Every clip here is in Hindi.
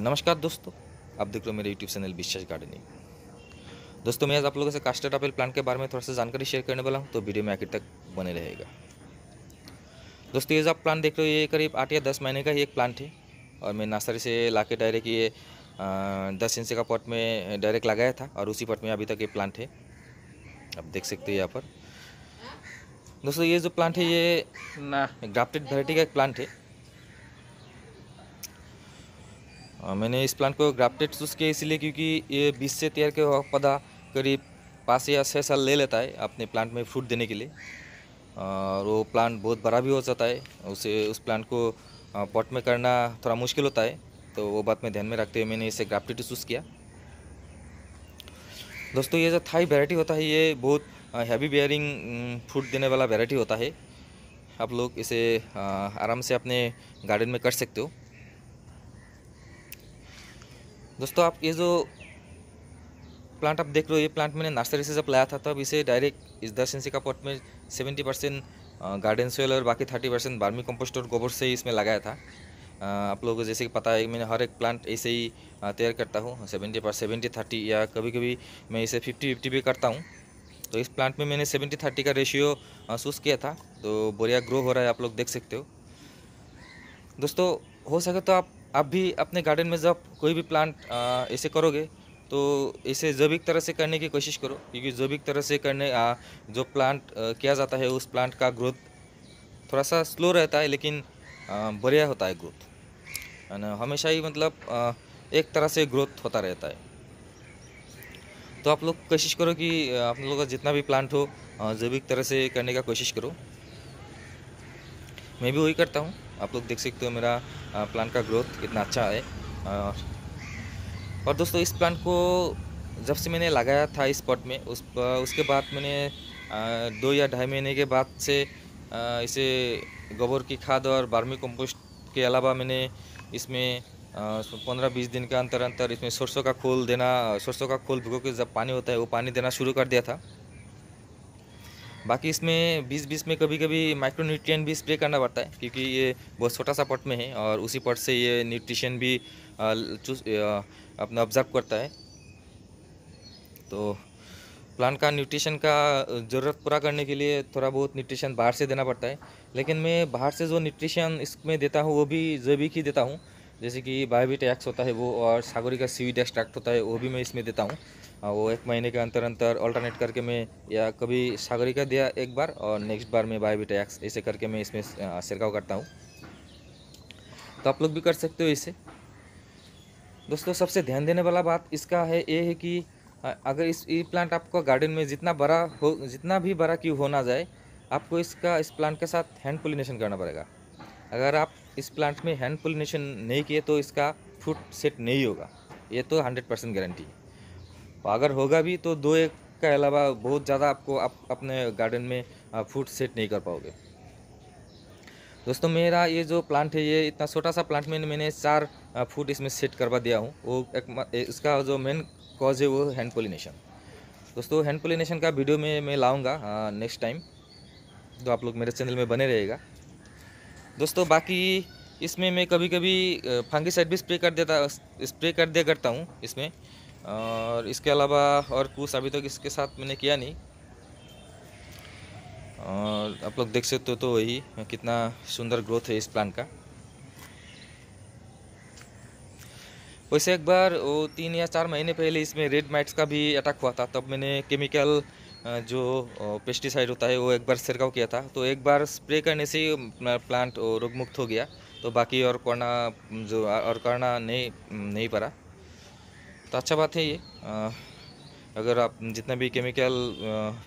नमस्कार दोस्तों आप देख लो मेरे यूट्यूब चैनल विश्वास गार्डनिंग दोस्तों मैं आज आप लोगों से कास्टर्ड एपल प्लांट के बारे में थोड़ा सा जानकारी शेयर करने वाला हूँ तो वीडियो में आखिर तक बने रहेगा दोस्तों ये जो आप प्लांट देख रहे हो ये करीब आठ या दस महीने का ही एक प्लांट है और मैं नर्सरी से ला के डायरेक्ट ये दस इंच का पॉट में डायरेक्ट लगाया था और उसी पॉट में अभी तक ये प्लांट है आप देख सकते हो यहाँ पर दोस्तों ये जो प्लांट है ये ग्राफ्टेड वेराइटी का एक प्लांट है मैंने इस प्लांट को ग्राफ्टेड चूज़ किया इसलिए क्योंकि ये बीस से तैयार के पौधा करीब पाँच या छः साल ले लेता है अपने प्लांट में फ्रूट देने के लिए और वो प्लांट बहुत बड़ा भी हो जाता है उसे उस प्लांट को पॉट में करना थोड़ा मुश्किल होता है तो वो बात में ध्यान में रखते हुए मैंने इसे ग्राफ्टेड चूज़ किया दोस्तों ये जो थाई वेराइटी होता है ये बहुत हैवी बेयरिंग फ्रूट देने वाला वेराइटी होता है आप लोग इसे आराम से अपने गार्डन में कर सकते हो दोस्तों आप ये जो प्लांट आप देख रहे हो ये प्लांट मैंने नर्सरी से जब लाया था तब इसे डायरेक्ट इस दस इंची का पॉट में सेवेंटी परसेंट गार्डन सोयल और बाकी थर्टी परसेंट बार्मी कंपोस्ट और गोबर से ही इसमें लगाया था आप लोगों को जैसे कि पता है मैंने हर एक प्लांट ऐसे ही तैयार करता हूँ सेवेंटी पर सेवेंटी थर्टी या कभी कभी मैं इसे फिफ्टी फिफ्टी भी करता हूँ तो इस प्लांट में मैंने सेवेंटी थर्टी का रेशियो चूज़ किया था तो बोरिया ग्रो हो रहा है आप लोग देख सकते हो दोस्तों हो सके तो आप आप भी अपने गार्डन में जब कोई भी प्लांट ऐसे करोगे तो इसे जैविक तरह से करने की कोशिश करो क्योंकि जैविक तरह से करने आ, जो प्लांट आ, किया जाता है उस प्लांट का ग्रोथ थोड़ा सा स्लो रहता है लेकिन बढ़िया होता है ग्रोथ हमेशा ही मतलब आ, एक तरह से ग्रोथ होता रहता है तो आप लोग कोशिश करो कि आप लोगों का जितना भी प्लांट हो जैविक तरह से करने का कोशिश करो मैं भी वही करता हूँ आप लोग देख सकते हो मेरा प्लांट का ग्रोथ कितना अच्छा है और दोस्तों इस प्लांट को जब से मैंने लगाया था इस पॉट में उस उसके बाद मैंने दो या ढाई महीने के बाद से इसे गोबर की खाद और बार्मी कंपोस्ट के अलावा मैंने इसमें पंद्रह बीस दिन के अंतर अंतर इसमें सरसों का खोल देना सरसों का खोल भिगो के जब पानी होता है वो पानी देना शुरू कर दिया था बाकी इसमें बीच बीच में कभी कभी माइक्रोन्यूट्रिएंट भी स्प्रे करना पड़ता है क्योंकि ये बहुत छोटा सा पट में है और उसी पट से ये न्यूट्रिशन भी अपना ऑब्जर्व करता है तो प्लांट का न्यूट्रिशन का ज़रूरत पूरा करने के लिए थोड़ा बहुत न्यूट्रिशन बाहर से देना पड़ता है लेकिन मैं बाहर से जो न्यूट्रिशन इसमें देता हूँ वो भी जैविक ही देता हूँ जैसे कि बायोबिट होता है वो और सागरी का सीविड एक्सट्रैक्ट होता है वो भी मैं इसमें देता हूँ हाँ, वो एक महीने के अंतर अंतर अल्टरनेट करके मैं या कभी सागरिका दिया एक बार और नेक्स्ट बार मैं बायोबीटा एक्स ऐसे करके मैं इसमें हाँ, छिड़काव करता हूँ तो आप लोग भी कर सकते हो इसे दोस्तों सबसे ध्यान देने वाला बात इसका है ये है कि हाँ, अगर इस ये प्लांट आपका गार्डन में जितना बड़ा हो जितना भी बड़ा क्यों होना जाए आपको इसका इस प्लांट के साथ हैंड पोलिनेशन करना पड़ेगा अगर आप इस प्लांट में हैंड पोलिनेशन नहीं किए तो इसका फ्रूट सेट नहीं होगा ये तो हंड्रेड परसेंट गारंटी है अगर होगा भी तो दो एक के अलावा बहुत ज़्यादा आपको आप अपने गार्डन में फूड सेट नहीं कर पाओगे दोस्तों मेरा ये जो प्लांट है ये इतना छोटा सा प्लांट में मैंने चार फूड इसमें सेट करवा दिया हूँ वो एक इसका जो मेन कॉज है वो हैंड पोलिनेशन दोस्तों हैंड पोलिनेशन का वीडियो में मैं लाऊंगा नेक्स्ट टाइम तो आप लोग मेरे चैनल में बने रहेगा दोस्तों बाकी इसमें मैं कभी कभी फंगी साइड भी स्प्रे कर देता स्प्रे कर दिया करता हूँ इसमें और इसके अलावा और कुछ अभी तक तो इसके साथ मैंने किया नहीं और आप लोग देख सकते हो तो वही कितना सुंदर ग्रोथ है इस प्लांट का वैसे एक बार वो तीन या चार महीने पहले इसमें रेड माइट्स का भी अटैक हुआ था तब मैंने केमिकल जो पेस्टिसाइड होता है वो एक बार छिड़काव किया था तो एक बार स्प्रे करने से प्लांट रोगमुक्त हो गया तो बाकी और करना जो और करना नहीं नहीं पड़ा तो अच्छा बात है ये आ, अगर आप जितना भी केमिकल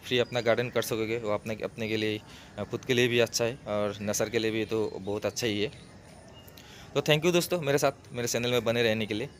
फ्री अपना गार्डन कर सकोगे वो अपने अपने के लिए खुद के लिए भी अच्छा है और नसर के लिए भी तो बहुत अच्छा ही है तो थैंक यू दोस्तों मेरे साथ मेरे चैनल में बने रहने के लिए